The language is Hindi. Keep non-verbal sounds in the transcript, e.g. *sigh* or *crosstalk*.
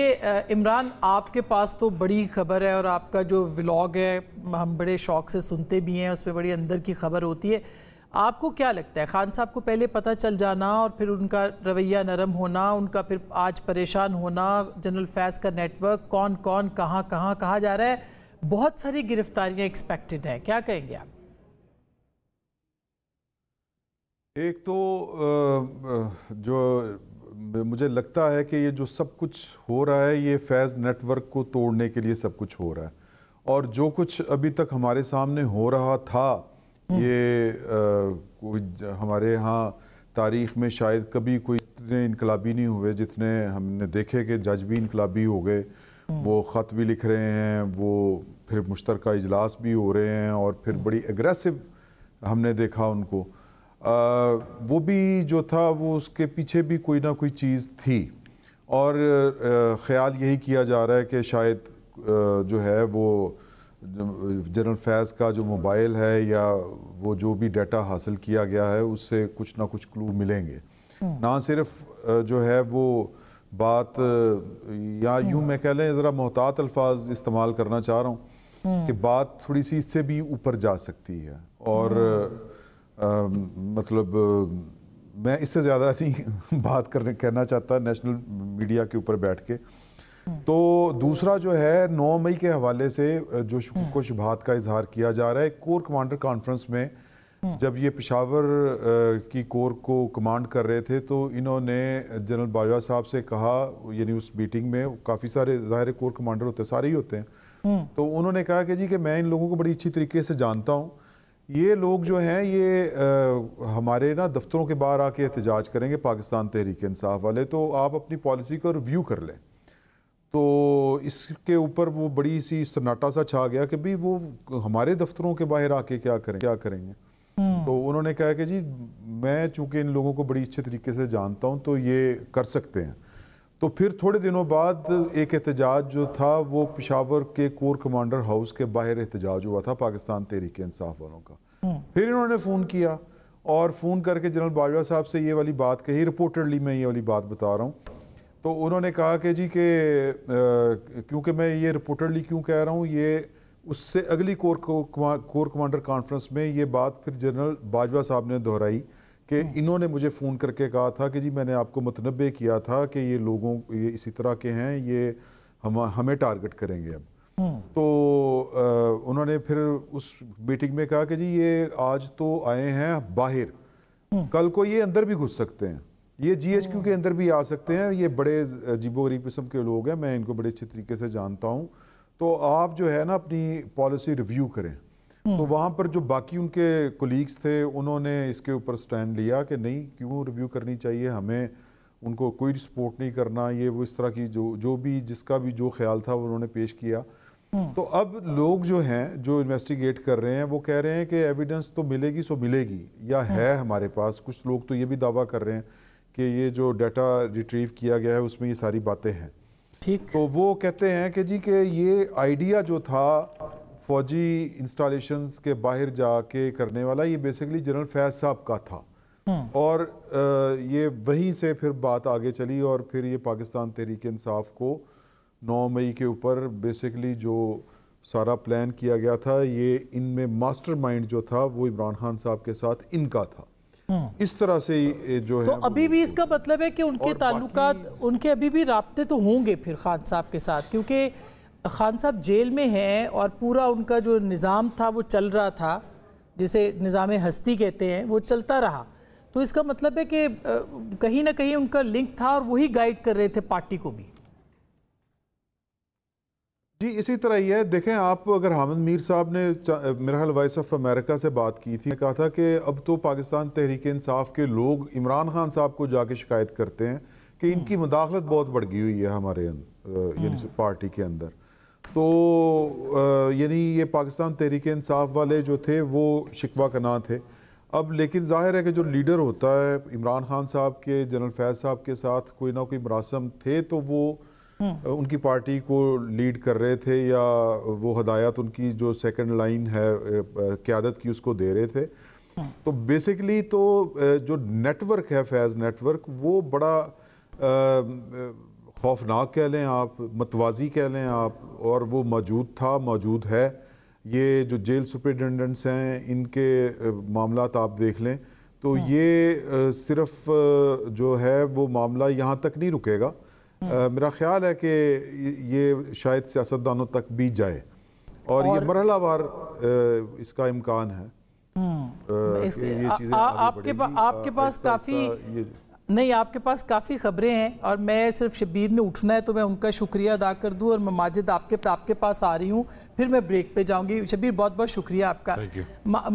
इमरान आपके पास तो बड़ी खबर है और आपका जो व्लॉग है हम बड़े शौक से सुनते भी हैं उसमें बड़ी अंदर की खबर होती है आपको क्या लगता है खान साहब को पहले पता चल जाना और फिर उनका रवैया नरम होना उनका फिर आज परेशान होना जनरल फैज का नेटवर्क कौन कौन कहाँ कहाँ कहा जा रहा है बहुत सारी गिरफ्तारियां एक्सपेक्टेड हैं क्या कहेंगे आप एक तो जो मुझे लगता है कि ये जो सब कुछ हो रहा है ये फैज़ नेटवर्क को तोड़ने के लिए सब कुछ हो रहा है और जो कुछ अभी तक हमारे सामने हो रहा था हम्म। ये आ, हमारे यहाँ तारीख में शायद कभी कोई इतने इनकलाबी नहीं हुए जितने हमने देखे कि जज भी इनकलाबी हो गए हम्म। वो ख़त भी लिख रहे हैं वो फिर मुश्तरक इजलास भी हो रहे हैं और फिर हम्म। बड़ी एग्रेसिव हमने देखा उनको वो भी जो था वो उसके पीछे भी कोई ना कोई चीज़ थी और ख़्याल यही किया जा रहा है कि शायद जो है वो जनरल फैज़ का जो मोबाइल है या वो जो भी डाटा हासिल किया गया है उससे कुछ ना कुछ क्लू मिलेंगे हम्म। ना सिर्फ जो है वो बात या हम्म। यूं मैं कह लें ज़रा मोहतात अल्फाज इस्तेमाल करना चाह रहा हूँ हम्म। कि बात थोड़ी सी इससे भी ऊपर जा सकती है और मतलब मैं इससे ज़्यादा नहीं *laughs* बात करने कहना चाहता नेशनल मीडिया के ऊपर बैठ के हम्म। तो दूसरा जो है 9 मई के हवाले से जो को शुभात हम्म। का इजहार किया जा रहा है कोर कमांडर कॉन्फ्रेंस में हम्म। जब ये पिशावर की कोर को कमांड कर रहे थे तो इन्होंने जनरल बाजवा साहब से कहा यानी उस मीटिंग में काफ़ी सारे ज़ाहिर कोर कमांडर होते सारे ही होते हैं तो उन्होंने कहा कि जी कि मैं इन लोगों को बड़ी अच्छी तरीके से जानता हूँ ये लोग जो हैं ये आ, हमारे ना दफ्तरों के बाहर आके एहतजाज करेंगे पाकिस्तान तहरीक इंसाफ वाले तो आप अपनी पॉलिसी को रिव्यू कर लें तो इसके ऊपर वो बड़ी सी सन्नाटा सा छा गया कि भाई वो हमारे दफ्तरों के बाहर आके क्या करें क्या करेंगे हम्म। तो उन्होंने कहा कि जी मैं चूंकि इन लोगों को बड़ी अच्छे तरीके से जानता हूँ तो ये कर सकते हैं तो फिर थोड़े दिनों बाद एक एहतजाज जो था वो पिशावर के कोर कमांडर हाउस के बाहर एहतजाज हुआ था पाकिस्तान तहरीक इंसाफ वालों का हम्म। फिर इन्होंने फ़ोन किया और फ़ोन करके जनरल बाजवा साहब से ये वाली बात कही रिपोर्टेडली मैं ये वाली बात बता रहा हूँ तो उन्होंने कहा कि जी के क्योंकि मैं ये रिपोर्टेडली क्यों कह रहा हूँ ये उससे अगली कोर कोर कमांडर कॉन्फ्रेंस में ये बात फिर जनरल बाजवा साहब ने दोहराई कि इन्होंने मुझे फ़ोन करके कहा था कि जी मैंने आपको मतनबे किया था कि ये लोगों ये इसी तरह के हैं ये हम हमें टारगेट करेंगे अब हम्म। तो आ, उन्होंने फिर उस मीटिंग में कहा कि जी ये आज तो आए हैं बाहर हम्म। कल को ये अंदर भी घुस सकते हैं ये जीएचक्यू हम्म। के अंदर भी आ सकते हैं ये बड़े अजीबो गरीब किस्म के लोग हैं मैं इनको बड़े अच्छे तरीके से जानता हूँ तो आप जो है ना अपनी पॉलिसी रिव्यू करें तो हम्म। वहाँ पर जो बाकी उनके कोलीग्स थे उन्होंने इसके ऊपर स्टैंड लिया कि नहीं क्यों रिव्यू करनी चाहिए हमें उनको कोई सपोर्ट नहीं करना ये वो इस तरह की जो जो भी जिसका भी जो ख्याल था उन्होंने पेश किया हम्म। तो अब लोग जो हैं जो इन्वेस्टिगेट कर रहे हैं वो कह रहे हैं कि एविडेंस तो मिलेगी सो मिलेगी या हम्म। है हमारे पास कुछ लोग तो ये भी दावा कर रहे हैं कि ये जो डाटा रिट्रीव किया गया है उसमें ये सारी बातें हैं ठीक तो वो कहते हैं कि जी के ये आइडिया जो था फौजी इंस्टॉलेशन के बाहर जाके करने वाला ये बेसिकली जनरल फैज साहब का था हम्म। और ये वहीं से फिर बात आगे चली और फिर ये पाकिस्तान तहरीक इंसाफ को 9 मई के ऊपर बेसिकली जो सारा प्लान किया गया था ये इनमें मास्टरमाइंड जो था वो इमरान खान साहब के साथ इनका था हम्म। इस तरह से जो है तो अभी भी इसका मतलब है कि उनके ताल्लुकात उनके अभी भी रबते तो होंगे फिर खान साहब के साथ क्योंकि खान साहब जेल में हैं और पूरा उनका जो निज़ाम था वो चल रहा था जिसे निज़ाम हस्ती कहते हैं वो चलता रहा तो इसका मतलब है कि कहीं ना कहीं उनका लिंक था और वही गाइड कर रहे थे पार्टी को भी जी इसी तरह ही है देखें आप अगर हामिद मीर साहब ने मेरा वॉइस ऑफ अमेरिका से बात की थी कहा था कि अब तो पाकिस्तान तहरीक इंसाफ के लोग इमरान खान साहब को जाके शिकायत करते हैं कि इनकी हम्म। मुदाखलत बहुत बढ़ गई हुई है हमारे अं, यानी हम्म। पार्टी के अंदर तो यानी ये पाकिस्तान तहरीक इंसाफ वाले जो थे वो शिकवा कना थे अब लेकिन ज़ाहिर है कि जो लीडर होता है इमरान खान साहब के जनरल फैज साहब के साथ कोई ना कोई मरासम थे तो वो हम्म। उनकी पार्टी को लीड कर रहे थे या वो हदायत उनकी जो सेकंड लाइन है क्यादत की उसको दे रहे थे हम्म। तो बेसिकली तो जो नेटवर्क है फैज़ नेटवर्क वो बड़ा आ, खौफनाक कह लें आप मतवाजी कह लें आप और वो मौजूद था मौजूद है ये जो जेल सुप्रिटेंडेंट्स हैं इनके मामला आप देख लें तो हाँ। ये सिर्फ जो है वो मामला यहाँ तक नहीं रुकेगा आ, हाँ। मेरा ख्याल है कि ये शायद सियासतदानों तक भी जाए और, और ये मरहला वार इसका इम्कान है आ, हाँ। इस, ये आ, आपके, पा, आपके पास काफ़ी नहीं आपके पास काफ़ी खबरें हैं और मैं सिर्फ शबीर ने उठना है तो मैं उनका शुक्रिया अदा कर दूं और मैं माजिद आपके आपके पास आ रही हूँ फिर मैं ब्रेक पे जाऊँगी शबीर बहुत बहुत शुक्रिया आपका